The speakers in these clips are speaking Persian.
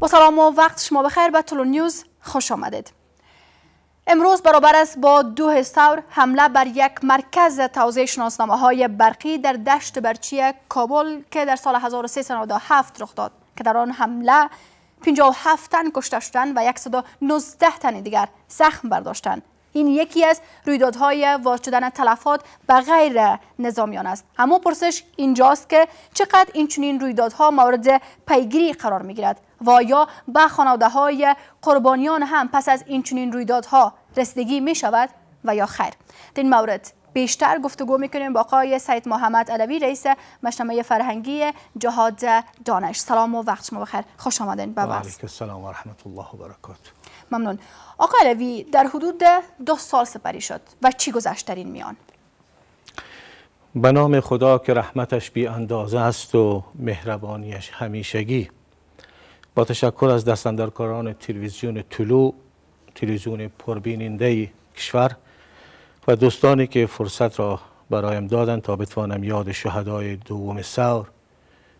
با سلام و وقت شما بخیر به تلو نیوز خوش آمدید امروز برابر است با دو هستور حمله بر یک مرکز توزیع شناسنامه های برقی در دشت برچی کابل که در سال 1397 رخ داد که در آن حمله 57 تن کشته شدند و 119 تن دیگر زخم برداشتند این یکی از رویدادهای وارد شدن تلفات به غیر نظامیان است اما پرسش اینجاست که چقدر این چنین رویدادها مورد پیگیری قرار می و یا به خانواده های قربانیان هم پس از این چنین رویدادها رسیدگی می شود و یا خیر در این مورد بیشتر گفتگو میکنیم با آقای سید محمد علوی رئیس مجتمع فرهنگی جهاد دانش سلام و وقت شما بخیر خوش آمدین به علیکم السلام و رحمت الله و برکات ممنون آقای علوی در حدود دو سال سپری شد و چی گذشت در این میان به نام خدا که رحمتش بی اندازه است و مهربانیش همیشگی با تشکر از دستندرکاران تلویزیون طلوع تلویزیون پربیننده کشور و دوستانی که فرصت را برایم دادند تا بتوانم یاد شهدای دوم سور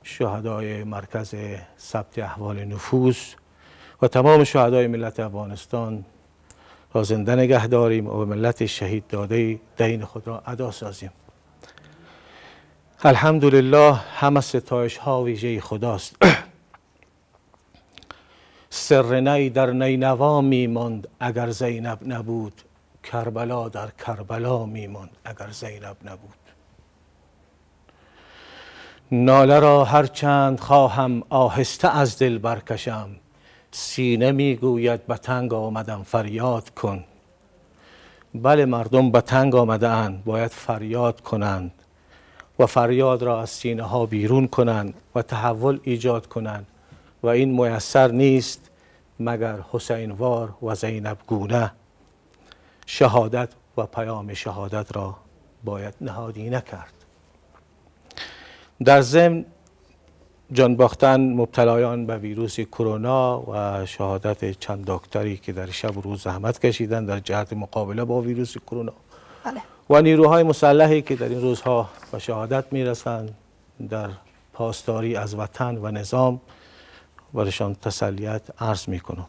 شهدای مرکز ثبت احوال نفوس و تمام شهدای ملت افغانستان را زنده نگه داریم و به ملت شهید داده دین خود را ادا سازیم الحمدلله همه ستایش ها ویژه خداست سر نی در نینوا میماند اگر زینب نبود کربلا در کربلا میماند اگر زینب نبود ناله را هرچند خواهم آهسته از دل برکشم سینه میگوید به تنگ آمدم فریاد کن بله مردم به تنگ آمدن باید فریاد کنند و فریاد را از سینه ها بیرون کنند و تحول ایجاد کنند و این میسر نیست مگر حسین وار و زینب گونه شهادت و پیام شهادت را باید نهادی نکرد در ضمن جان باختن مبتلایان به ویروس کرونا و شهادت چند دکتری که در شب و روز زحمت کشیدن در جهت مقابله با ویروس کرونا بله. و نیروهای مسلحی که در این روزها به شهادت میرسند در پاسداری از وطن و نظام برشان تسلیت عرض می کنم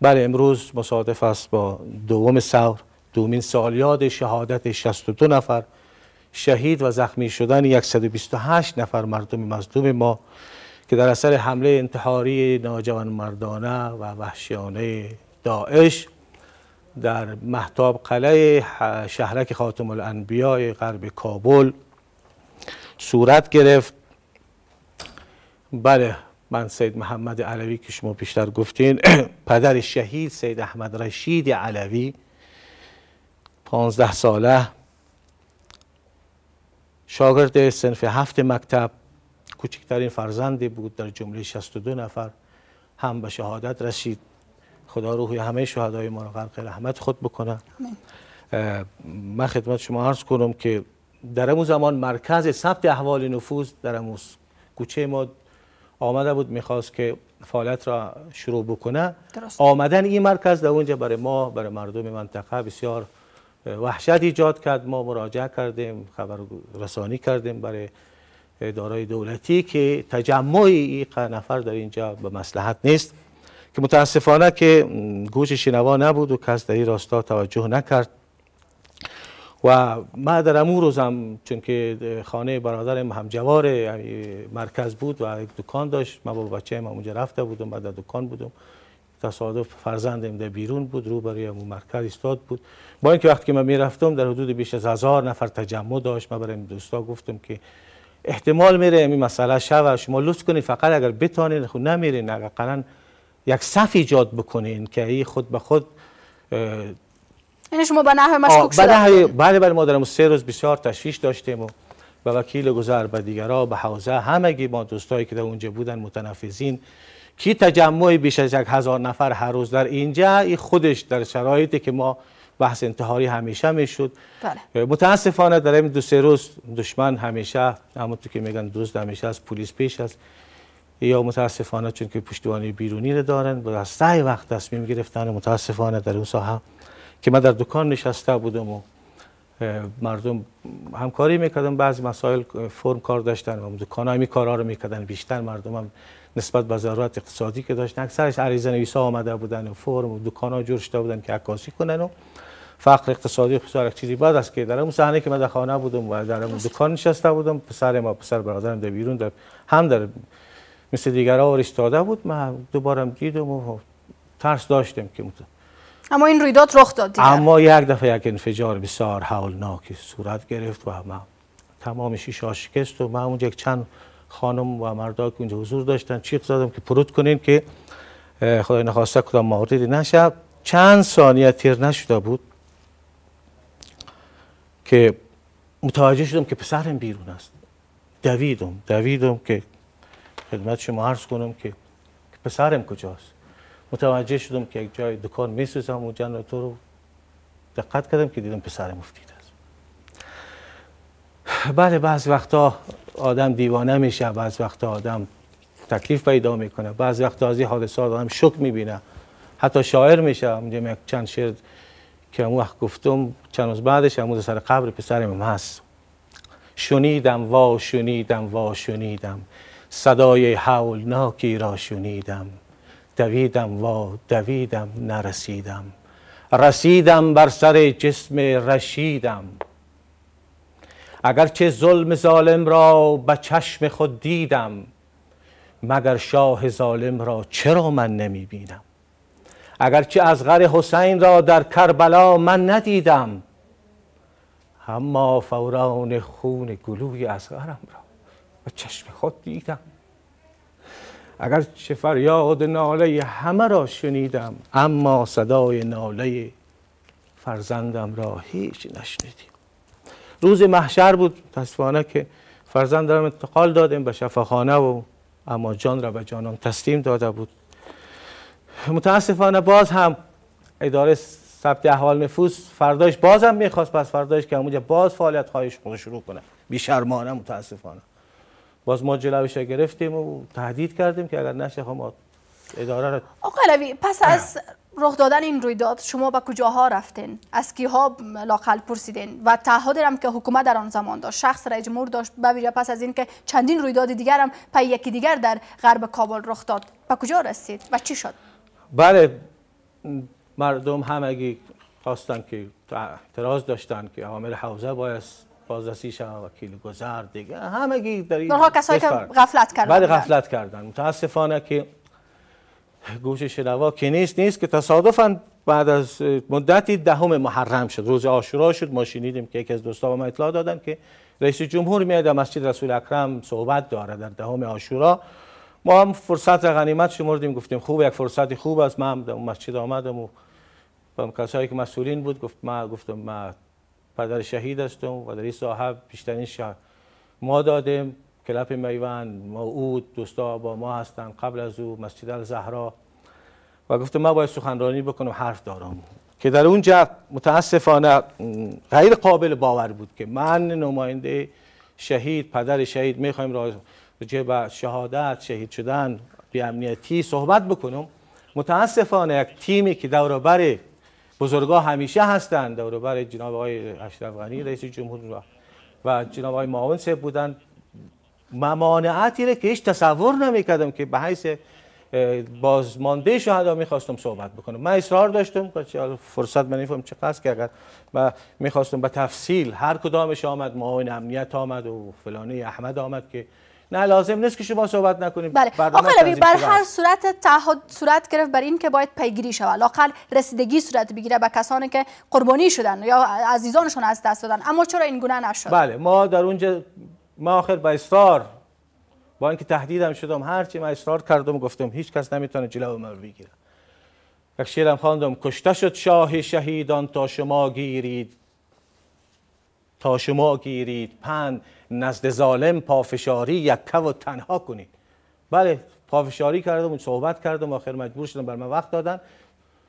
بله امروز مصادف است با دوم سور دومین سالیاد شهادت 62 نفر شهید و زخمی شدن 128 نفر مردم مظلوم ما که در اثر حمله انتحاری ناجوان مردانه و وحشیانه داعش در محتاب قلعه شهرک خاتم الانبیاء غرب کابل صورت گرفت بله من سید محمد علوی که شما پیشتر گفتین پدر شهید سید احمد رشید علوی پانزده ساله شاگرد سنف هفت مکتب کوچکترین فرزندی بود در جمله 62 نفر هم به شهادت رسید خدا روحی همه شهدای ما را غرق رحمت خود بکنه من خدمت شما عرض کنم که در امو زمان مرکز ثبت احوال نفوذ در امو کوچه ما آمده بود میخواست که فعالیت را شروع بکنه آمدن این مرکز در اونجا برای ما برای مردم منطقه بسیار وحشت ایجاد کرد ما مراجعه کردیم خبر رسانی کردیم برای دارای دولتی که تجمع این نفر در اینجا به مسلحت نیست که متاسفانه که گوش شنوا نبود و کس در این راستا توجه نکرد و ما در امور روزم چون که خانه برادرم همجوار یعنی مرکز بود و یک دکان داشت ما با بچه هم اونجا رفته بودم بعد دکان بودم تصادف فرزندم در بیرون بود رو برای اون مرکز استاد بود با اینکه وقتی که من میرفتم در حدود بیش از هزار نفر تجمع داشت من برای دوستا گفتم که احتمال میره این مسئله شوه شما لطف کنید فقط اگر بتونید خود خب نمیرین اگر یک صف ایجاد بکنین که ای خود به خود یعنی شما به نحو مشکوک شده نحوه... بله بله ما در سه روز بسیار تشویش داشتیم و به وکیل گذر به دیگرا به حوزه همگی ما دوستایی که در اونجا بودن متنفذین کی تجمع بیش از یک هزار نفر هر روز در اینجا ای خودش در شرایطی که ما بحث انتحاری همیشه میشد بله. متاسفانه در این دو سه روز دشمن همیشه همونطور که میگن دوست همیشه از پلیس پیش است یا متاسفانه چون که پشتوانی بیرونی رو دارن بود از سعی وقت تصمیم گرفتن متاسفانه در اون ساحه که من در دکان نشسته بودم و مردم همکاری میکردن بعضی مسائل فرم کار داشتن و دکان های کارها رو میکردن بیشتر مردم هم نسبت به ضرورت اقتصادی که داشتن اکثرش عریضه ویسا آمده بودن و فرم و دکان ها جور شده بودن که عکاسی کنن و فقر اقتصادی خسار چیزی بعد است که در اون صحنه که من در خانه بودم و در اون دکان نشسته بودم پسر ما پسر برادرم در بیرون در هم در مثل دیگرها ایستاده بود من دوبارم دیدم و ترس داشتم که اما این رویداد رخ داد دیگر. اما یک دفعه یک انفجار بسیار هولناک صورت گرفت و ما تمام شیشه شکست و ما اونجا چند خانم و مردا که اونجا حضور داشتن چیخ زدم که پروت کنین که خدای نخواسته کدام مورد نشد چند ثانیه تیر نشده بود که متوجه شدم که پسرم بیرون است دویدم دویدم که خدمت شما عرض کنم که پسرم کجاست متوجه شدم که یک جای دکان میسوزم و جنراتور رو دقت کردم که دیدم پسر مفتید است بله بعض وقتا آدم دیوانه میشه بعض وقتا آدم تکلیف پیدا میکنه بعض وقتا از این حادثات آدم شک میبینه حتی شاعر میشه میگم یک چند شعر که اون وقت گفتم چند روز بعدش امروز سر قبر پسرم هست شنیدم وا شنیدم وا شنیدم صدای حولناکی را شنیدم دویدم و دویدم نرسیدم رسیدم بر سر جسم رشیدم اگرچه ظلم ظالم را به چشم خود دیدم مگر شاه ظالم را چرا من نمی بینم اگرچه از غر حسین را در کربلا من ندیدم اما فوران خون گلوی از غرم را به چشم خود دیدم اگر چه فریاد ناله همه را شنیدم اما صدای ناله فرزندم را هیچ نشنیدیم روز محشر بود تصفانه که فرزندم انتقال دادیم به شفاخانه و اما جان را به جانان تسلیم داده بود متاسفانه باز هم اداره ثبت احوال نفوس فرداش هم میخواست پس فرداش که اونجا باز فعالیت خواهش شروع کنه شرمانه متاسفانه باز ما جلوش گرفتیم و تهدید کردیم که اگر نشه خب ما اداره را آقا علوی پس از رخ دادن این رویداد شما به کجاها رفتین از کیها لاقل پرسیدین و تعهد هم که حکومت در آن زمان داشت شخص رئیس جمهور داشت ببیره پس از اینکه چندین رویداد دیگر هم پی یکی دیگر در غرب کابل رخ داد به کجا رسید و چی شد بله مردم همگی خواستن که اعتراض داشتن که عامل حوزه باید بازرسی شما وکیل گذر دیگه همگی در این کسایی که غفلت کردن بعد بله، غفلت کردن متاسفانه که گوش شنوا که نیست نیست که تصادفاً بعد از مدتی دهم محرم شد روز عاشورا شد ما شنیدیم که یکی از دوستا به ما اطلاع دادن که رئیس جمهور میاد در مسجد رسول اکرم صحبت داره در دهم عاشورا ما هم فرصت غنیمت شمردیم گفتیم خوب یک فرصت خوب است هم در مسجد آمدم و با کسایی که مسئولین بود گفت ما گفتم ما پدر شهید هستم و صاحب بیشترین شهر ما دادیم کلپ ما معود دوستا با ما هستن قبل از او مسجد الزهرا و گفتم ما باید سخنرانی بکنم حرف دارم که در اون متاسفانه غیر قابل باور بود که من نماینده شهید پدر شهید میخوایم راجع به شهادت شهید شدن بی امنیتی صحبت بکنم متاسفانه یک تیمی که دوربر بزرگا همیشه هستند دور جناب آقای اشرف غنی رئیس جمهور و جناب آقای معاون سه بودن ممانعتی را که هیچ تصور نمیکردم که به حیث بازمانده شهدا میخواستم صحبت بکنم من اصرار داشتم که فرصت من نمیفهم چه قصد کرد و میخواستم به تفصیل هر کدامش آمد معاون امنیت آمد و فلانه احمد آمد که نه لازم نیست که شما صحبت نکنید بله آقای بر هر صورت تعهد صورت گرفت بر این که باید پیگیری شود لاقل رسیدگی صورت بگیره به کسانی که قربانی شدن یا عزیزانشون از دست دادن اما چرا این گونه نشد بله ما در اونجا ما آخر با اصرار با اینکه تهدیدم شدم هرچی من اصرار کردم گفتم هیچ کس نمیتونه جلو من بگیره یک شیرم خواندم کشته شد شاه شهیدان تا شما گیرید تا شما گیرید پند نزد ظالم پافشاری یکه و تنها کنید بله پافشاری کردم و صحبت کردم آخر مجبور شدم بر من وقت دادن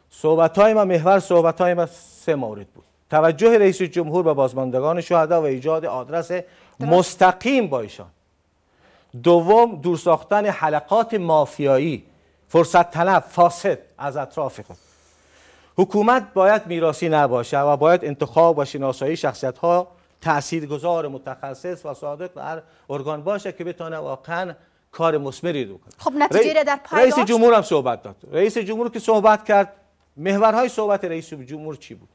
صحبت های من محور صحبت های من سه مورد بود توجه رئیس جمهور به بازماندگان شهدا و ایجاد آدرس مستقیم با ایشان دوم دور ساختن حلقات مافیایی فرصت طلب فاسد از اطراف خود حکومت باید میراسی نباشه و باید انتخاب و شناسایی شخصیت ها گذار متخصص و صادق در ارگان باشه که بتونه واقعا کار مسمری رو کنه خب نتیجه در رئیس جمهور هم صحبت داد رئیس جمهور که صحبت کرد محورهای صحبت رئیس جمهور چی بود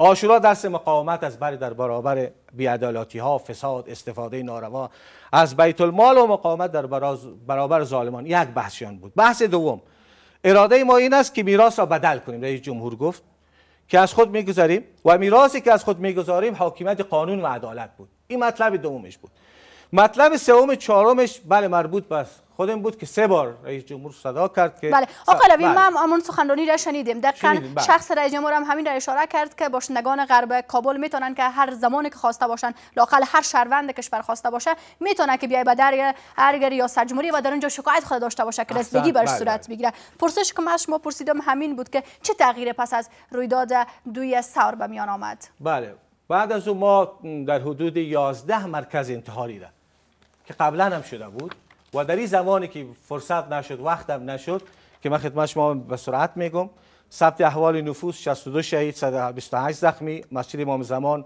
آشورا دست مقاومت از بر در برابر بیعدالاتی ها فساد استفاده ناروا از بیت المال و مقاومت در برابر ظالمان یک بحثیان بود بحث دوم اراده ما این است که میراث را بدل کنیم رئیس جمهور گفت که از خود میگذاریم و میراثی که از خود میگذاریم حاکمیت قانون و عدالت بود این مطلب دومش بود مطلب سوم چهارمش بله مربوط به خودم بود که سه بار رئیس جمهور صدا کرد که بله آقا لوی بله. ما همون سخنرانی را شنیدیم دقیقاً بله. شخص رئیس جمهور هم همین را اشاره کرد که باشندگان غرب کابل میتونن که هر زمانی که خواسته باشن لاقل هر شهروند کشور خواسته باشه میتونه که بیای به در هر یا سرجمهوری و در اونجا شکایت خود داشته باشه که رسیدگی برش بله. صورت بگیره پرسش که من شما پرسیدم همین بود که چه تغییر پس از رویداد دوی سار به میان آمد بله بعد از اون ما در حدود 11 مرکز انتحاری را که قبلا هم شده بود و در این زمانی که فرصت نشد وقتم نشد که من خدمت شما به سرعت میگم ثبت احوال نفوس 62 شهید 128 زخمی مسجد امام زمان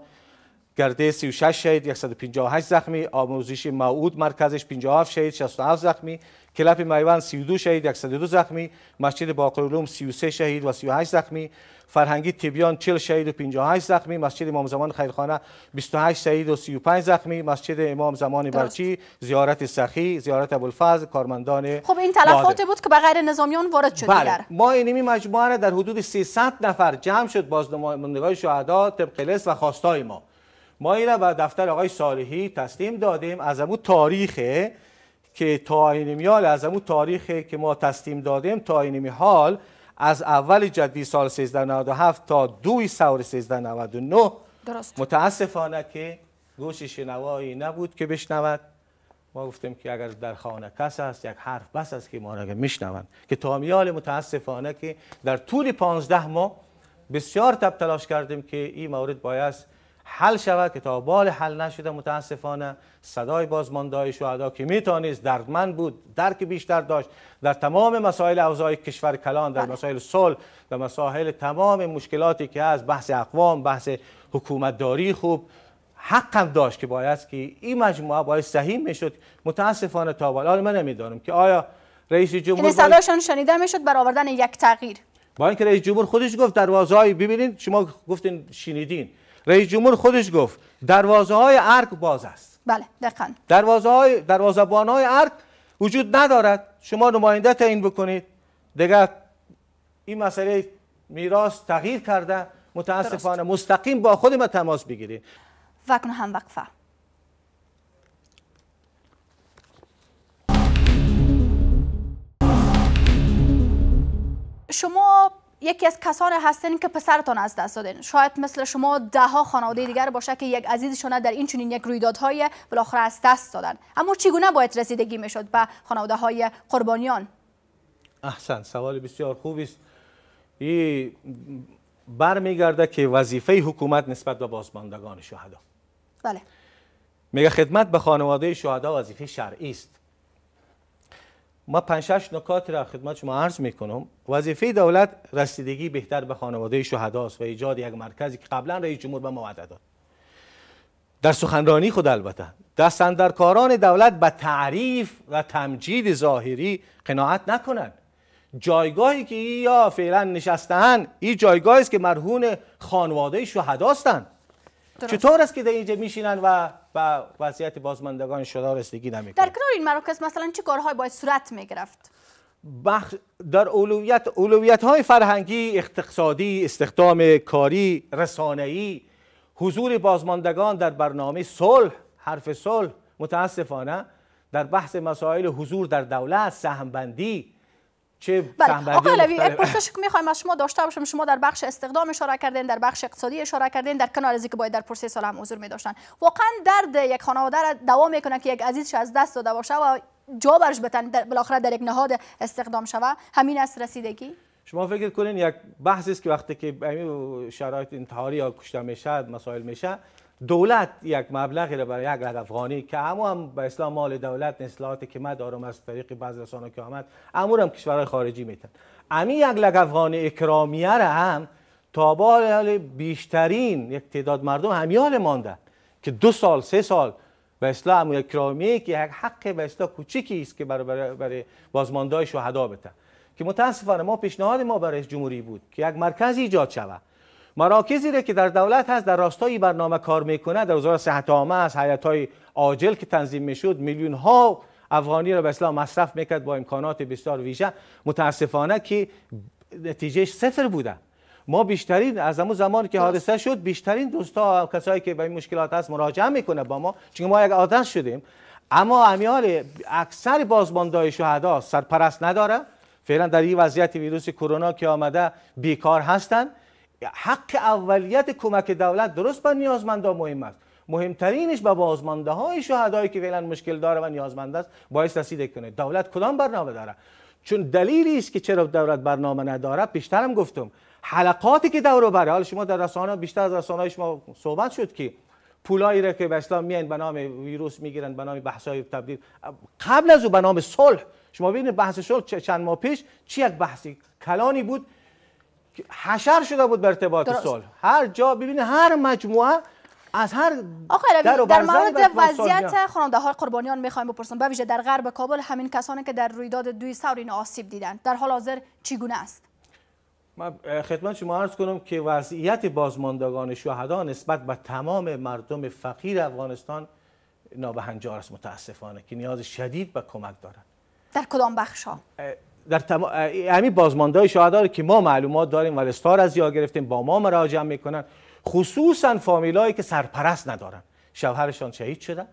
گرده 36 شهید 158 زخمی آموزش معود مرکزش 57 شهید 67 زخمی کلپ میوان 32 شهید 102 زخمی مسجد باقرالعلوم 33 شهید و 38 زخمی فرهنگی تبیان 40 شهید و 58 زخمی مسجد امام زمان خیرخانه 28 شهید و 35 زخمی مسجد امام زمان برچی زیارت سخی زیارت ابوالفضل کارمندان خب این تلفات بود که به غیر نظامیان وارد شد بله. ما اینمی مجموعه در حدود 300 نفر جمع شد بازنمایندگان شهدا طبق و خواستای ما ما این به دفتر آقای صالحی تسلیم دادیم از امون تاریخه که تا این میال از امون تاریخه که ما تسلیم دادیم تا حال از اول جدی سال 1397 تا دوی سور 1399 متاسفانه که گوش شنوایی نبود که بشنود ما گفتیم که اگر در خانه کس هست یک حرف بس است که ما را میشنوند که تا متاسفانه که در طول پانزده ما بسیار تب تلاش کردیم که این مورد باید حل شود که تا بال حل نشده متاسفانه صدای بازماندهای شهدا که درد دردمند بود درک بیشتر داشت در تمام مسائل اوضاع کشور کلان در بله. مسائل صلح در مسائل تمام مشکلاتی که از بحث اقوام بحث حکومتداری خوب هم داشت که باید که این مجموعه باید سهیم میشد متاسفانه تا بالا من نمیدانم که آیا رئیس جمهور یعنی صداشون شنیده میشد آوردن یک تغییر با اینکه رئیس جمهور خودش گفت دروازه‌ای ببینید شما گفتین شنیدین رئیس جمهور خودش گفت دروازه های ارگ باز است بله دقیقاً دروازه های های ارگ وجود ندارد شما نماینده تعیین بکنید دیگر این مسئله میراث تغییر کرده متاسفانه مستقیم با خود ما تماس بگیرید وکن هم وقفه شما یکی از کسان هستین که پسرتان از دست دادین شاید مثل شما ده ها خانواده دیگر باشه که یک عزیزشان در این چنین یک رویدادهای بالاخره از دست دادن اما چگونه باید رسیدگی میشد به خانواده های قربانیان احسن سوال بسیار خوبی است این برمیگرده که وظیفه حکومت نسبت به بازماندگان شهدا بله میگه خدمت به خانواده شهدا وظیفه شرعی است ما 5 نکات را خدمت شما عرض می کنم وظیفه دولت رسیدگی بهتر به خانواده شهدا و ایجاد یک مرکزی که قبلا رئیس جمهور به ما وعده داد در سخنرانی خود البته کاران دولت به تعریف و تمجید ظاهری قناعت نکنند جایگاهی که یا فعلا نشستن این جایگاهی است که مرهون خانواده شهدا هستند چطور است که در اینجا میشینن و به وضعیت بازماندگان شورا رسیدگی نمیکنن در کنار این مراکز مثلا چه کارهای باید صورت میگرفت در اولویت اولویت های فرهنگی اقتصادی استخدام کاری ای حضور بازماندگان در برنامه صلح حرف صلح متاسفانه در بحث مسائل حضور در دولت سهم بندی. چه بله. پرسش که میخوایم از شما داشته باشم شما در بخش استخدام اشاره کردین در بخش اقتصادی اشاره کردین در کنار که باید در پرسه سال هم حضور میداشتن واقعا درد یک خانواده را دوام میکنه که یک عزیزش از دست داده باشه و جا برش بتن بالاخره در یک نهاد استخدام شوه همین است رسیدگی شما فکر کنین یک بحثی است که وقتی که شرایط انتحاری یا کشته میشه مسائل میشه دولت یک مبلغی را برای یک لگ افغانی که امو هم به اسلام مال دولت نسلات که من دارم از طریق بعض رسانه که آمد امور هم کشورهای خارجی میتن امی یک لگ افغانی اکرامیه را هم تا به بیشترین یک تعداد مردم همیال مانده که دو سال سه سال به اسلام اکرامیه که یک حق به اسلام کوچیکی است که برای برای شهدا بتن که متاسفانه ما پیشنهاد ما برای جمهوری بود که یک مرکز ایجاد شود مراکزی را که در دولت هست در راستای برنامه کار میکنه در وزارت صحت عامه است های عاجل که تنظیم میشد میلیون ها افغانی را به اسلام مصرف میکرد با امکانات بسیار ویژه متاسفانه که نتیجه صفر بوده ما بیشترین از همون زمان که حادثه شد بیشترین دوستا کسایی که به این مشکلات هست مراجعه میکنه با ما چون ما یک عادت شدیم اما امیال اکثر بازماندهای شهدا سرپرست نداره فعلا در این وضعیت ویروس کرونا که آمده بیکار هستند حق اولیت کمک دولت درست به نیازمندا مهم است مهمترینش به بازمانده های شهدایی که فعلا مشکل داره و نیازمند است باید رسیده کنه دولت کدام برنامه داره چون دلیلی است که چرا دولت برنامه نداره بیشترم گفتم حلقاتی که دور بره بر حال شما در رسانه بیشتر از رسانه شما صحبت شد که پولایی را که به اسلام میان به نام ویروس میگیرن به نام بحث های تبدیل قبل از او به نام صلح شما ببینید بحث شل چند ماه پیش چی یک بحثی کلانی بود حشر شده بود به ارتباط سال هر جا ببینید هر مجموعه از هر در, در مورد وضعیت خانواده های قربانیان میخوایم بپرسم به ویژه در غرب کابل همین کسانی که در رویداد دوی این آسیب دیدند در حال حاضر چگونه است من خدمت شما عرض کنم که وضعیت بازماندگان شهدا نسبت به تمام مردم فقیر افغانستان نابهنجار است متاسفانه که نیاز شدید به کمک دارند در کدام بخش ها؟ در تم... همین های شهدار که ما معلومات داریم و استار از یا گرفتیم با ما مراجعه میکنن خصوصا هایی که سرپرست ندارن شوهرشان شهید شده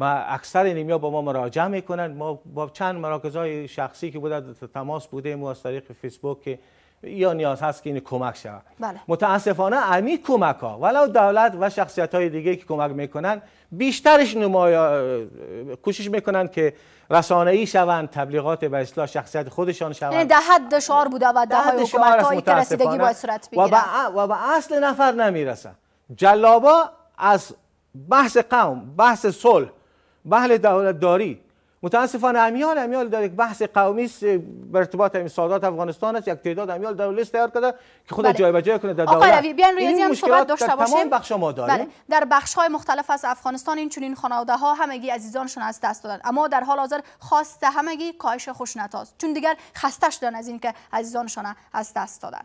و اکثر نیمیا با ما مراجعه میکنن ما با چند مراکز های شخصی که بوده تماس بودیم و از طریق فیسبوک که یا نیاز هست که این کمک شود بله. متاسفانه امی کمک ها ولو دولت و شخصیت های دیگه که کمک میکنن بیشترش نمای کوشش میکنن که رسانه ای شوند تبلیغات و اصلاح شخصیت خودشان شوند یعنی ده حد شعار بوده و ده های حکومت که رسیدگی باید صورت بگیرن و به اصل نفر نمیرسن جلابا از بحث قوم بحث صلح بحث داری متاسفانه امیال امیال در یک بحث قومی است بر ارتباط این سادات افغانستان است یک تعداد امیال در لیست تیار کرده که خود بله. بجای کنه در دولت آقای بیان روی هم صحبت داشته باشیم تمام بخش ما داریم بله. در بخش های مختلف از افغانستان این چنین خانواده ها همگی عزیزانشون از دست دادن اما در حال حاضر خواست همگی کاهش خشونت است چون دیگر خسته شدن از اینکه عزیزانشون از دست دادن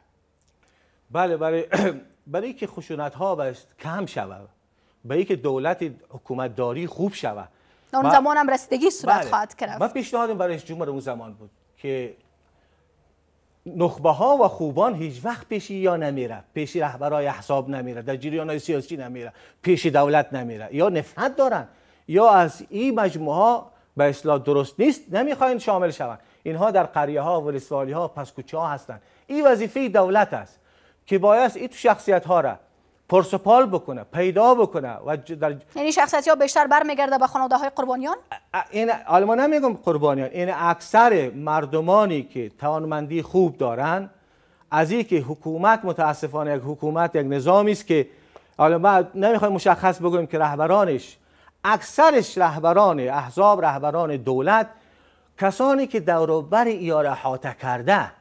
بله برای برای اینکه خشونت ها کم شود برای اینکه دولت حکومتداری خوب شود اون زمان هم رسیدگی صورت بله. خواهد کرد من پیشنهادم برای جمهور اون زمان بود که نخبه ها و خوبان هیچ وقت پیش یا نمیره پیشی رهبرای احزاب نمیره در جریان های سیاسی نمیره پیشی دولت نمیره یا نفرت دارن یا از این مجموعه ها به اصلاح درست نیست نمیخواین شامل شوند اینها در قریه ها و ها پس کوچه ها هستند این وظیفه دولت است که باید این تو شخصیت ها را پرسپال بکنه پیدا بکنه و در یعنی شخصیت ها بیشتر برمیگرده به خانواده های قربانیان این ما نمیگم قربانیان این اکثر مردمانی که توانمندی خوب دارن از اینکه حکومت متاسفانه یک حکومت یک نظامی است که حالا ما نمیخوایم مشخص بگویم که رهبرانش اکثرش رهبران احزاب رهبران دولت کسانی که دوروبر یا را کرده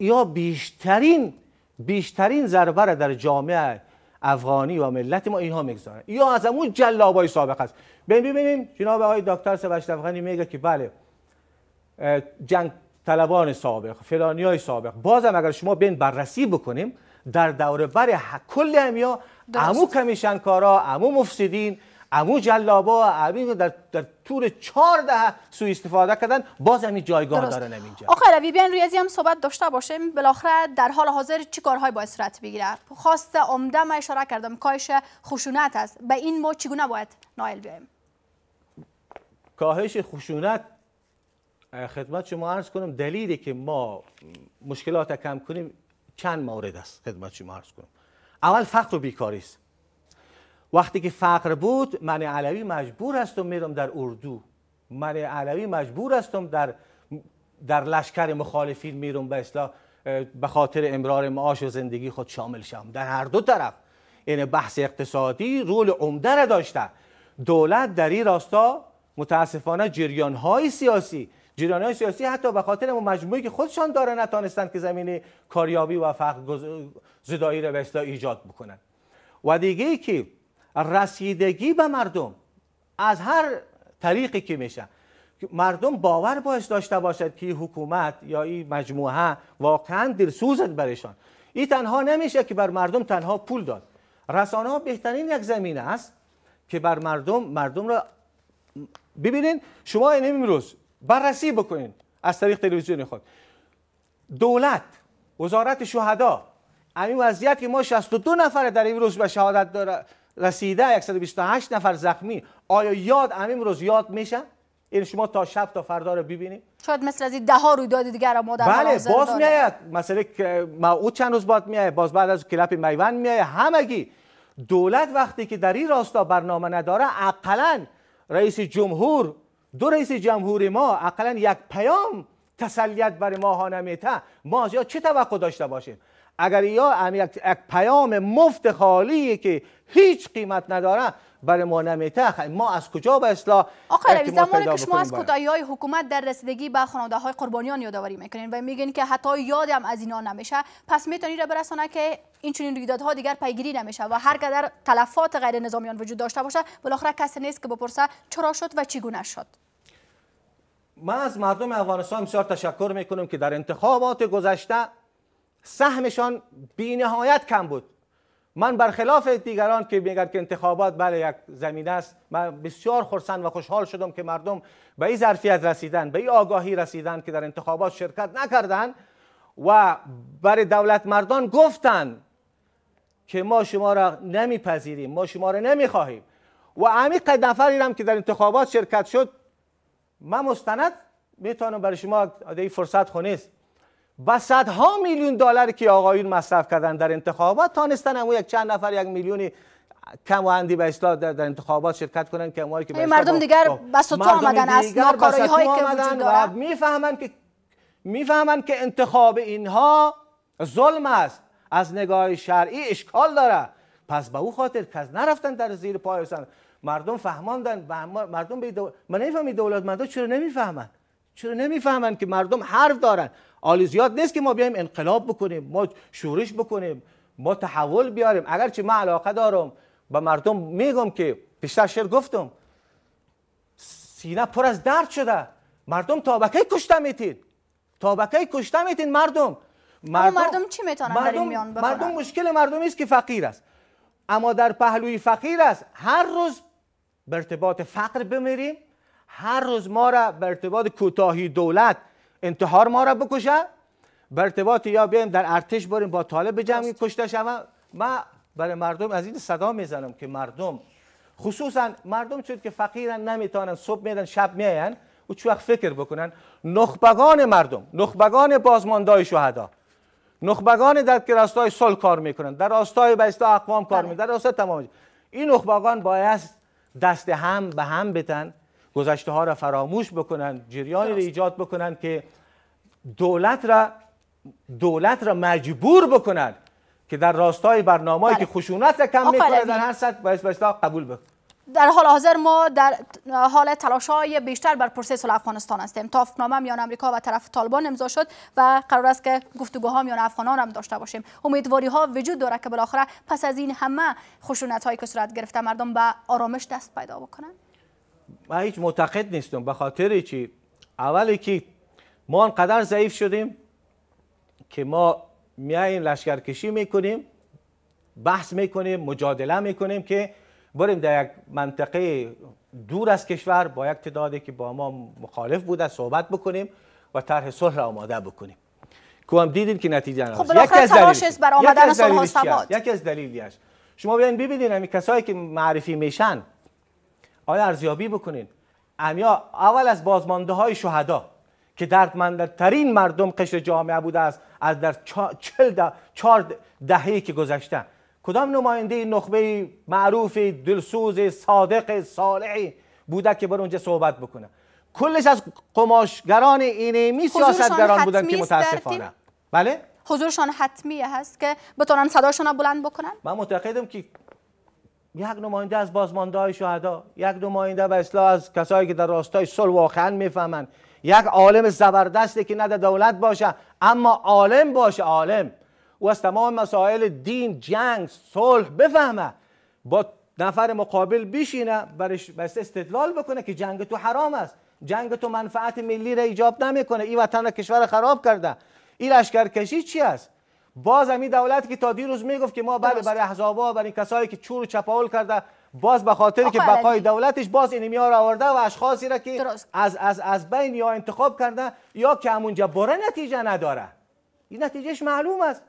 یا بیشترین بیشترین ضربه را در جامعه افغانی و ملت ما اینها میگذارن یا از همون جلابای سابق است ببینیم جناب آقای دکتر سبش افغانی میگه که بله جنگ طلبان سابق فلانی های سابق بازم اگر شما بین بررسی بکنیم در دوره بر کل همیا کمیشن کارا امو مفسدین امو جلابا امین در, در طور چهار دهه سوء استفاده کردن باز همین جایگاه درست. دارن اینجا آخه روی بیان ریاضی هم صحبت داشته باشیم بالاخره در حال حاضر چه کارهای باید صورت بگیره خواست عمده ما اشاره کردم کاهش خشونت است به این ما چگونه باید نایل بیایم کاهش خشونت خدمت شما عرض کنم دلیلی که ما مشکلات کم کنیم چند مورد است خدمت شما عرض کنم اول فقر و بیکاری است وقتی که فقر بود من علوی مجبور هستم میرم در اردو من علوی مجبور هستم در در لشکر مخالفین میرم به به خاطر امرار معاش و زندگی خود شامل شم در هر دو طرف این بحث اقتصادی رول عمده را داشته دولت در این راستا متاسفانه جریان های سیاسی جریان های سیاسی حتی به خاطر مجموعی که خودشان داره نتانستند که زمین کاریابی و فقر زدایی را به ایجاد بکنن و دیگه ای که رسیدگی به مردم از هر طریقی که میشه مردم باور باش داشته باشد که حکومت یا این مجموعه واقعا سوزد برشان این تنها نمیشه که بر مردم تنها پول داد رسانه ها بهترین یک زمینه است که بر مردم مردم را ببینین شما این امروز بررسی بکنین از طریق تلویزیون خود دولت وزارت شهدا این وضعیت که ما 62 نفر در روز به شهادت داره رسیده 128 نفر زخمی آیا یاد همین روز یاد میشه این یعنی شما تا شب تا فردا رو ببینید شاید مثل از این ده ها رویداد دیگر بله، ما در بله باز مثلا مسئله موعود چند روز بعد میای باز بعد از کلپ میوند میآید همگی دولت وقتی که در این راستا برنامه نداره اقلا رئیس جمهور دو رئیس جمهور ما اقلا یک پیام تسلیت برای ما ها نمیته ما از چه توقع داشته باشیم اگر یا یک پیام مفت خالی که هیچ قیمت نداره برای ما نمیته خب، ما از کجا به اصلاح آقای روی از کتایی های حکومت در رسیدگی به خانواده های قربانیان یادآوری میکنین و میگین که حتی هم از اینا نمیشه پس میتونی را برسانه که این چنین رویدادها دیگر پیگیری نمیشه و هر قدر تلفات غیر نظامیان وجود داشته باشه بالاخره کسی نیست که بپرسه چرا شد و چگونه شد من از مردم افغانستان بسیار تشکر میکنم که در انتخابات گذشته سهمشان بینهایت کم بود من برخلاف دیگران که میگن که انتخابات بله یک زمینه است من بسیار خرسند و خوشحال شدم که مردم به این ظرفیت رسیدن به این آگاهی رسیدن که در انتخابات شرکت نکردن و برای دولت مردان گفتند که ما شما را نمیپذیریم ما شما را نمیخواهیم و همین قد نفری هم که در انتخابات شرکت شد من مستند میتونم برای شما این فرصت خونیست و صدها میلیون دلاری که آقایون مصرف کردن در انتخابات تانستن هم یک چند نفر یک میلیونی کم و اندی به اصلاح در, انتخابات شرکت کنن که که به مردم دیگر خب، بسطو آمدن از ناکارایی هایی که وجود داره میفهمن که میفهمن که انتخاب اینها ظلم است از نگاه شرعی اشکال داره پس به او خاطر که نرفتن در زیر پای مردم فهماندن مردم به دولت دولت مردم چرا نمیفهمن چرا نمیفهمن که مردم حرف دارن زیاد نیست که ما بیایم انقلاب بکنیم ما شورش بکنیم ما تحول بیاریم اگرچه من علاقه دارم به مردم میگم که پیشتر شعر گفتم سینه پر از درد شده مردم تابکه کشته میتین تابکه کشته میتین مردم مردم, مردم چی میتونن مردم, در میان مردم مشکل مردمی است که فقیر است اما در پهلوی فقیر است هر روز به ارتباط فقر بمیریم هر روز ما را به ارتباط کوتاهی دولت انتحار ما را بکشه به ارتباط یا بیایم در ارتش بریم با طالب بجنگیم کشته شوم ما برای مردم از این صدا میزنم که مردم خصوصا مردم چون که فقیرن نمیتونن صبح میدن شب میاین و چه وقت فکر بکنن نخبگان مردم نخبگان بازماندای شهدا نخبگان در که راستای صلح کار میکنن در راستای بستا اقوام کار بله. میکنن در راستای تمام این نخبگان باید دست هم به هم بتن گذشته ها را فراموش بکنند جریانی را ایجاد بکنند که دولت را دولت را مجبور بکنند که در راستای برنامه‌ای که بله. خشونت را کم میکنه در هر سطح باید قبول بکنه در حال حاضر ما در حال تلاش های بیشتر بر پروسه صلح افغانستان هستیم توافقنامه میان امریکا و طرف طالبان امضا شد و قرار است که گفتگوها میان افغانان هم داشته باشیم امیدواری ها وجود داره که بالاخره پس از این همه خشونت هایی که صورت گرفته مردم به آرامش دست پیدا بکنند و هیچ معتقد نیستم به خاطر چی اولی که ما انقدر ضعیف شدیم که ما میاییم لشکرکشی میکنیم بحث میکنیم مجادله میکنیم که بریم در یک منطقه دور از کشور با یک تعدادی که با ما مخالف بوده صحبت بکنیم و طرح صلح را آماده بکنیم که هم دیدین که نتیجه نداشت خب از دلایلش بر آمدن صلح و یکی از دلایلش شما بیاین ببینید همین کسایی که معرفی میشن آیا ارزیابی بکنین امیا اول از بازمانده های شهدا که دردمندترین مردم قشر جامعه بوده است از در چهل ده، چهار دهه که گذشته کدام نماینده نخبه معروف دلسوز صادق صالحی بوده که بر اونجا صحبت بکنه کلش از قماشگران اینمی سیاستگران بودن که متاسفانه بله حضورشان حتمیه هست که بتونن صداشون بلند بکنن من معتقدم که یک نماینده از بازمانده های شهدا یک نماینده و اصلاح از کسایی که در راستای صلح واقعا میفهمند یک عالم زبردستی که نه دولت باشه اما عالم باشه عالم او از تمام مسائل دین جنگ صلح بفهمه با نفر مقابل بشینه برش بس استدلال بکنه که جنگ تو حرام است جنگ تو منفعت ملی را ایجاب نمیکنه این وطن را کشور خراب کرده این لشکرکشی چی است باز همین دولت که تا دیروز میگفت که ما بله برای احزابا برای کسایی که چور و چپاول کرده باز به خاطر که بقای دولتش باز این رو آورده و اشخاصی را که از از از بین یا انتخاب کرده یا که همونجا بره نتیجه نداره این نتیجهش معلوم است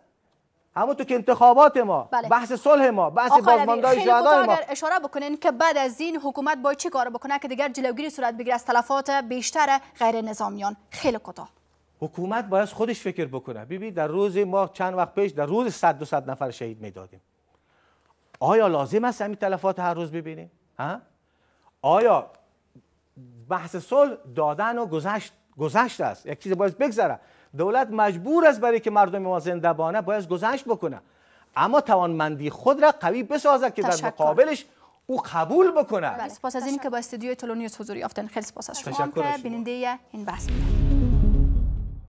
همون تو که انتخابات ما بله. بحث صلح ما بحث بازماندهای شهدای ما اگر اشاره بکنین که بعد از این حکومت باید چه کار بکنه که دیگر جلوگیری صورت بگیره از تلفات بیشتر غیر نظامیان خیلی کوتاه حکومت باید خودش فکر بکنه ببین در روز ما چند وقت پیش در روز 100 200 نفر شهید میدادیم آیا لازم است همین تلفات هر روز ببینیم ها آیا بحث صلح دادن و گذشت گذشت است یک چیز باید بگذره دولت مجبور است برای که مردم ما زنده بانه باید گذشت بکنه اما توانمندی خود را قوی بسازد که در مقابلش او قبول بکنه بله، سپاس از این که با استودیو تلونیوس حضور یافتن خیلی سپاس از شما بیننده این بحث